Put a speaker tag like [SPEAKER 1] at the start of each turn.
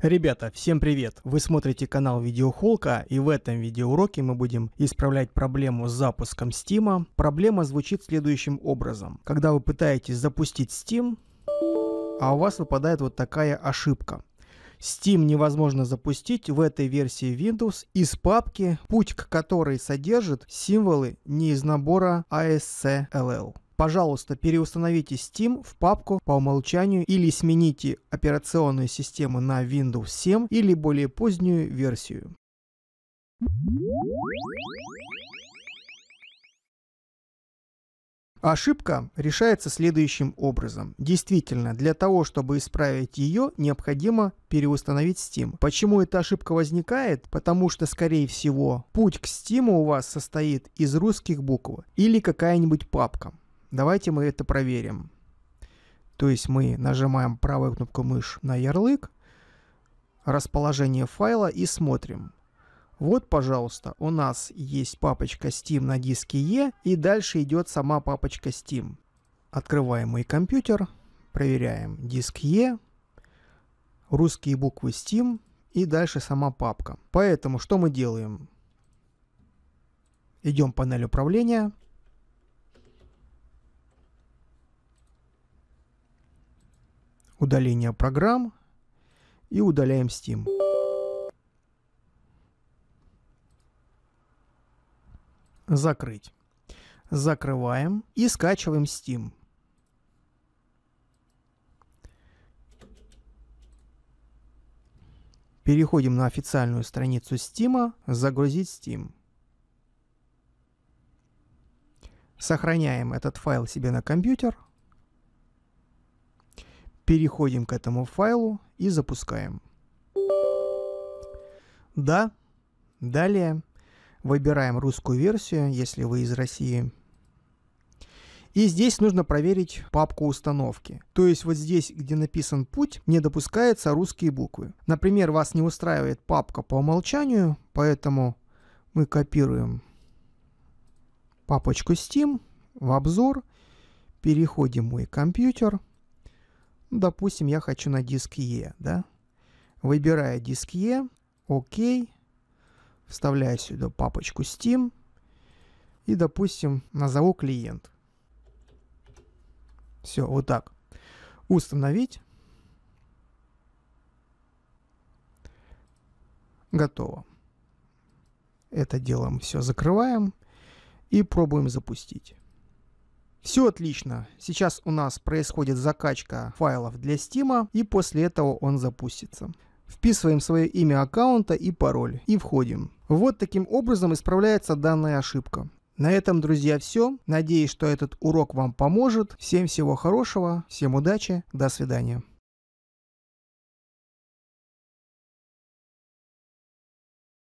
[SPEAKER 1] Ребята, всем привет! Вы смотрите канал Видеохолка, и в этом видеоуроке мы будем исправлять проблему с запуском Steam. Проблема звучит следующим образом. Когда вы пытаетесь запустить Steam, а у вас выпадает вот такая ошибка. Steam невозможно запустить в этой версии Windows из папки, путь к которой содержит символы не из набора ASCLL пожалуйста, переустановите Steam в папку по умолчанию или смените операционную систему на Windows 7 или более позднюю версию. Ошибка решается следующим образом. Действительно, для того, чтобы исправить ее, необходимо переустановить Steam. Почему эта ошибка возникает? Потому что, скорее всего, путь к Steam у вас состоит из русских букв или какая-нибудь папка. Давайте мы это проверим. То есть мы нажимаем правую кнопку мышь на ярлык, расположение файла и смотрим. Вот, пожалуйста, у нас есть папочка Steam на диске E, и дальше идет сама папочка Steam. Открываем мой компьютер, проверяем диск E, русские буквы Steam и дальше сама папка. Поэтому что мы делаем? Идем в панель управления, удаление программ и удаляем Steam. Закрыть. Закрываем и скачиваем Steam. Переходим на официальную страницу Steam, загрузить Steam. Сохраняем этот файл себе на компьютер – Переходим к этому файлу и запускаем. Да. Далее выбираем русскую версию, если вы из России. И здесь нужно проверить папку установки. То есть вот здесь, где написан путь, не допускаются русские буквы. Например, вас не устраивает папка по умолчанию, поэтому мы копируем папочку Steam в обзор, переходим в мой компьютер – Допустим, я хочу на диск Е, да? Выбираю диск Е, ОК, вставляю сюда папочку Steam и, допустим, назову клиент. Все, вот так. Установить. Готово. Это делаем, все закрываем и пробуем запустить. Все отлично. Сейчас у нас происходит закачка файлов для Steam, и после этого он запустится. Вписываем свое имя аккаунта и пароль, и входим. Вот таким образом исправляется данная ошибка. На этом, друзья, все. Надеюсь, что этот урок вам поможет. Всем всего хорошего, всем удачи, до свидания.